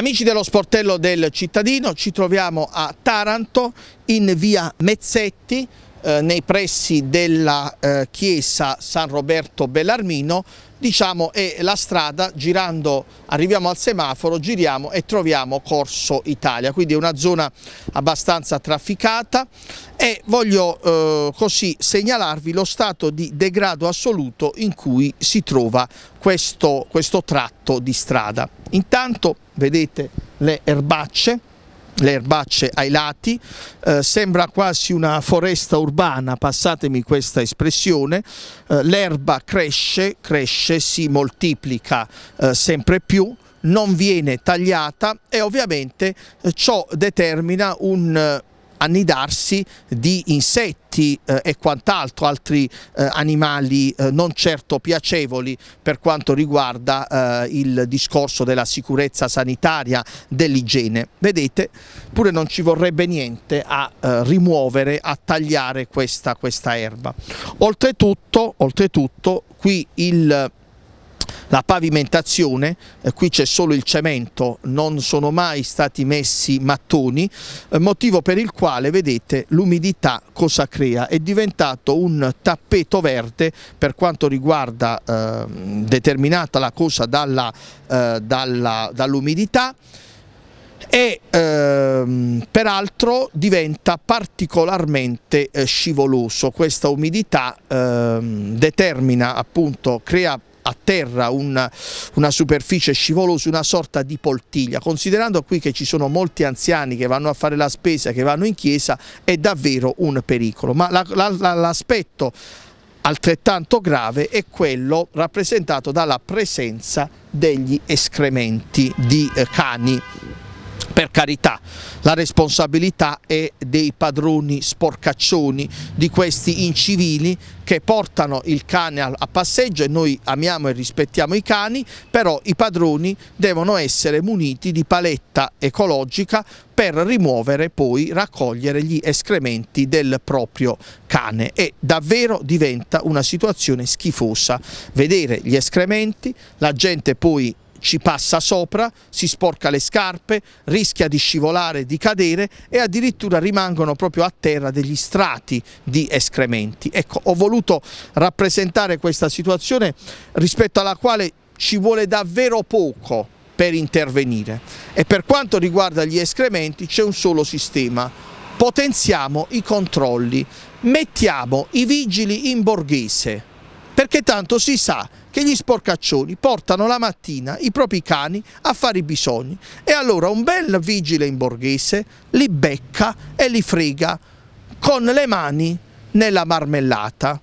Amici dello sportello del cittadino, ci troviamo a Taranto in via Mezzetti, eh, nei pressi della eh, chiesa San Roberto Bellarmino, diciamo è la strada girando arriviamo al semaforo giriamo e troviamo Corso Italia quindi è una zona abbastanza trafficata e voglio eh, così segnalarvi lo stato di degrado assoluto in cui si trova questo, questo tratto di strada intanto vedete le erbacce le erbacce ai lati, eh, sembra quasi una foresta urbana, passatemi questa espressione, eh, l'erba cresce, cresce, si moltiplica eh, sempre più, non viene tagliata e ovviamente eh, ciò determina un eh, annidarsi di insetti eh, e quant'altro, altri eh, animali eh, non certo piacevoli per quanto riguarda eh, il discorso della sicurezza sanitaria, dell'igiene. Vedete, pure non ci vorrebbe niente a eh, rimuovere, a tagliare questa, questa erba. Oltretutto, oltretutto qui il la pavimentazione, eh, qui c'è solo il cemento, non sono mai stati messi mattoni, eh, motivo per il quale vedete l'umidità cosa crea, è diventato un tappeto verde per quanto riguarda eh, determinata la cosa eh, dall'umidità dall e ehm, peraltro diventa particolarmente eh, scivoloso, questa umidità ehm, determina appunto, crea terra una, una superficie scivolosa, una sorta di poltiglia. Considerando qui che ci sono molti anziani che vanno a fare la spesa, che vanno in chiesa, è davvero un pericolo. Ma l'aspetto altrettanto grave è quello rappresentato dalla presenza degli escrementi di eh, cani per carità la responsabilità è dei padroni sporcaccioni di questi incivili che portano il cane a passeggio e noi amiamo e rispettiamo i cani però i padroni devono essere muniti di paletta ecologica per rimuovere e poi raccogliere gli escrementi del proprio cane e davvero diventa una situazione schifosa vedere gli escrementi la gente poi ci passa sopra, si sporca le scarpe, rischia di scivolare, di cadere e addirittura rimangono proprio a terra degli strati di escrementi. Ecco, ho voluto rappresentare questa situazione rispetto alla quale ci vuole davvero poco per intervenire e per quanto riguarda gli escrementi c'è un solo sistema, potenziamo i controlli, mettiamo i vigili in borghese perché tanto si sa che gli sporcaccioni portano la mattina i propri cani a fare i bisogni e allora un bel vigile in borghese li becca e li frega con le mani nella marmellata.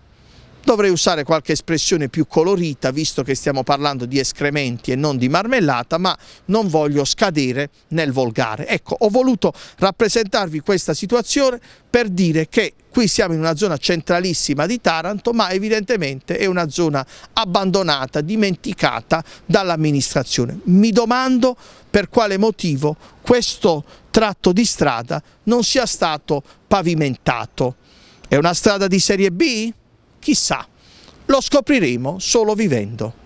Dovrei usare qualche espressione più colorita visto che stiamo parlando di escrementi e non di marmellata ma non voglio scadere nel volgare. Ecco, ho voluto rappresentarvi questa situazione per dire che qui siamo in una zona centralissima di Taranto ma evidentemente è una zona abbandonata, dimenticata dall'amministrazione. Mi domando per quale motivo questo tratto di strada non sia stato pavimentato. È una strada di serie B? Chissà, lo scopriremo solo vivendo.